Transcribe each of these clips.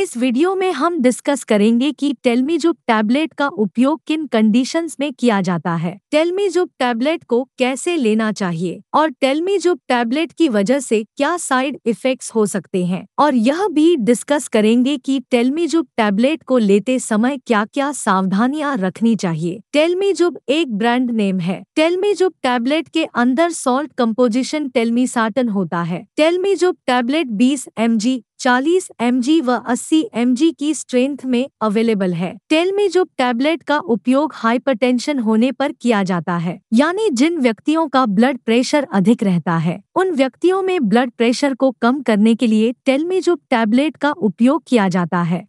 इस वीडियो में हम डिस्कस करेंगे कि टेलमीजुब टैबलेट का उपयोग किन कंडीशंस में किया जाता है टेलमीजुब टैबलेट को कैसे लेना चाहिए और टेलमीजुब टैबलेट की वजह से क्या साइड इफेक्ट्स हो सकते हैं और यह भी डिस्कस करेंगे कि टेलमीजुब टैबलेट को लेते समय क्या क्या सावधानियां रखनी चाहिए टेलमीजुब एक ब्रांड नेम है टेलमीजुब टैबलेट के अंदर सॉल्ट कम्पोजिशन टेलमीसाटन होता है टेलमीजुब टैबलेट बीस एम चालीस एम व अस्सी एम की स्ट्रेंथ में अवेलेबल है जो टैबलेट का उपयोग हाइपरटेंशन होने पर किया जाता है यानी जिन व्यक्तियों का ब्लड प्रेशर अधिक रहता है उन व्यक्तियों में ब्लड प्रेशर को कम करने के लिए जो टैबलेट का उपयोग किया जाता है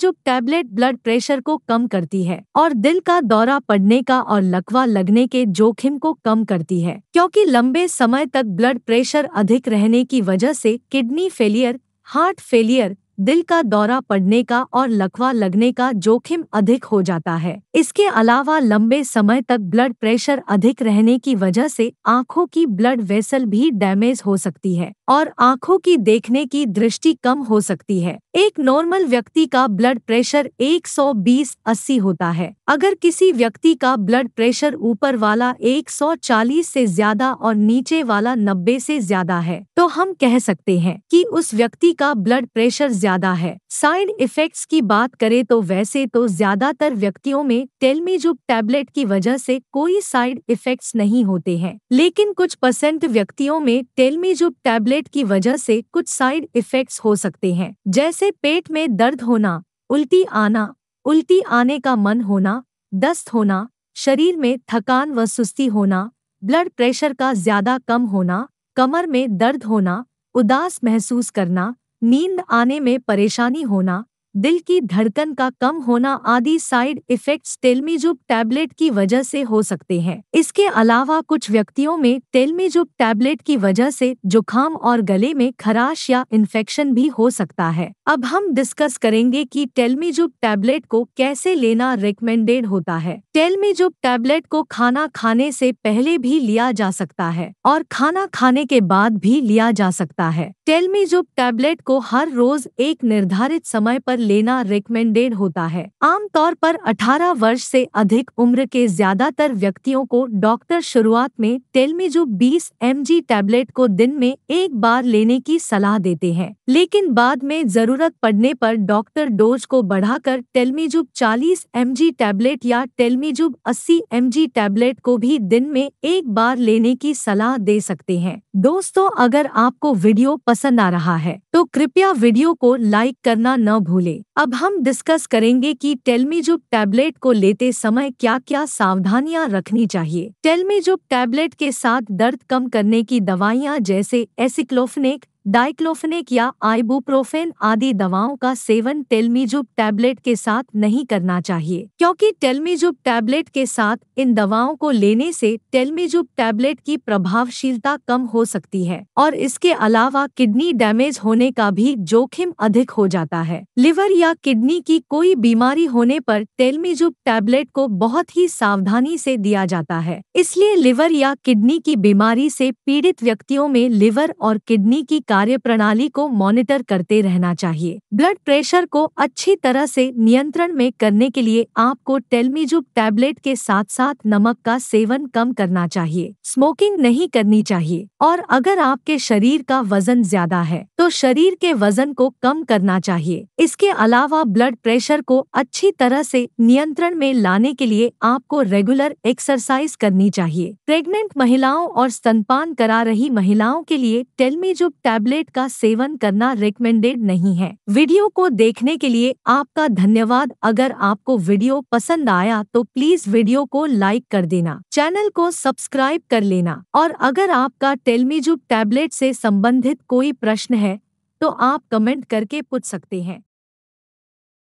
जो टैबलेट ब्लड प्रेशर को कम करती है और दिल का दौरा पड़ने का और लकवा लगने के जोखिम को कम करती है क्योंकि लंबे समय तक ब्लड प्रेशर अधिक रहने की वजह से किडनी फेलियर हार्ट फेलियर दिल का दौरा पड़ने का और लकवा लगने का जोखिम अधिक हो जाता है इसके अलावा लंबे समय तक ब्लड प्रेशर अधिक रहने की वजह से आंखों की ब्लड वेसल भी डैमेज हो सकती है और आंखों की देखने की दृष्टि कम हो सकती है एक नॉर्मल व्यक्ति का ब्लड प्रेशर 120-80 होता है अगर किसी व्यक्ति का ब्लड प्रेशर ऊपर वाला 140 से ज्यादा और नीचे वाला 90 से ज्यादा है तो हम कह सकते हैं कि उस व्यक्ति का ब्लड प्रेशर ज्यादा है साइड इफेक्ट्स की बात करें तो वैसे तो ज्यादातर व्यक्तियों में टेलमेजुब टैबलेट की वजह से कोई साइड इफेक्ट्स नहीं होते हैं लेकिन कुछ परसेंट व्यक्तियों में टेलमेजुब टैबलेट चॉकलेट की वजह से कुछ साइड इफेक्ट्स हो सकते हैं जैसे पेट में दर्द होना उल्टी आना उल्टी आने का मन होना दस्त होना शरीर में थकान व सुस्ती होना ब्लड प्रेशर का ज्यादा कम होना कमर में दर्द होना उदास महसूस करना नींद आने में परेशानी होना दिल की धड़कन का कम होना आदि साइड इफेक्ट्स तेलमीजुब टैबलेट की वजह से हो सकते हैं इसके अलावा कुछ व्यक्तियों में तेलमीजुब टैबलेट की वजह से जुखाम और गले में खराश या इन्फेक्शन भी हो सकता है अब हम डिस्कस करेंगे कि टेलमीजुब टैबलेट को कैसे लेना रिकमेंडेड होता है टेलमीजुब टैबलेट को खाना खाने से पहले भी लिया जा सकता है और खाना खाने के बाद भी लिया जा सकता है टेलमीजुब टैबलेट को हर रोज एक निर्धारित समय पर लेना रिकमेंडेड होता है आमतौर पर 18 वर्ष से अधिक उम्र के ज्यादातर व्यक्तियों को डॉक्टर शुरुआत में टेलमीजुब 20 जी टैबलेट को दिन में एक बार लेने की सलाह देते हैं लेकिन बाद में जरूरत पड़ने पर डॉक्टर डोज को बढ़ाकर टेलमीजुब 40 जी टैबलेट या टेलमीजुब 80 जी टैबलेट को भी दिन में एक बार लेने की सलाह दे सकते हैं दोस्तों अगर आपको वीडियो पसंद पसंद आ रहा है तो कृपया वीडियो को लाइक करना न भूले अब हम डिस्कस करेंगे कि टेलमीजुब टैबलेट को लेते समय क्या क्या सावधानियां रखनी चाहिए टेलमीजुब टैबलेट के साथ दर्द कम करने की दवाइयां जैसे एसिक्लोफिनेक डाइक्लोफिनेक या आइबुप्रोफेन आदि दवाओं का सेवन टेलमीजुब टैबलेट के साथ नहीं करना चाहिए क्योंकि टेलमीजुब टैबलेट के साथ इन दवाओं को लेने से टेलमीजुब टैबलेट की प्रभावशीलता कम हो सकती है और इसके अलावा किडनी डैमेज होने का भी जोखिम अधिक हो जाता है लिवर या किडनी की कोई बीमारी होने पर टेलमीजुब टैबलेट को बहुत ही सावधानी से दिया जाता है इसलिए लिवर या किडनी की बीमारी से पीड़ित व्यक्तियों में लिवर और किडनी की कार्यप्रणाली को मॉनिटर करते रहना चाहिए ब्लड प्रेशर को अच्छी तरह से नियंत्रण में करने के लिए आपको टेलमीजुब टैबलेट के साथ साथ नमक का सेवन कम करना चाहिए स्मोकिंग नहीं करनी चाहिए और अगर आपके शरीर का वजन ज्यादा है तो शरीर के वजन को कम करना चाहिए इसके अलावा ब्लड प्रेशर को अच्छी तरह से नियंत्रण में लाने के लिए आपको रेगुलर एक्सरसाइज करनी चाहिए प्रेग्नेंट महिलाओं और स्तनपान करा रही महिलाओं के लिए टेलमीजुब टैबलेट टैबलेट का सेवन करना रिकमेंडेड नहीं है वीडियो को देखने के लिए आपका धन्यवाद अगर आपको वीडियो पसंद आया तो प्लीज वीडियो को लाइक कर देना चैनल को सब्सक्राइब कर लेना और अगर आपका टेलमीजूब टैबलेट से संबंधित कोई प्रश्न है तो आप कमेंट करके पूछ सकते हैं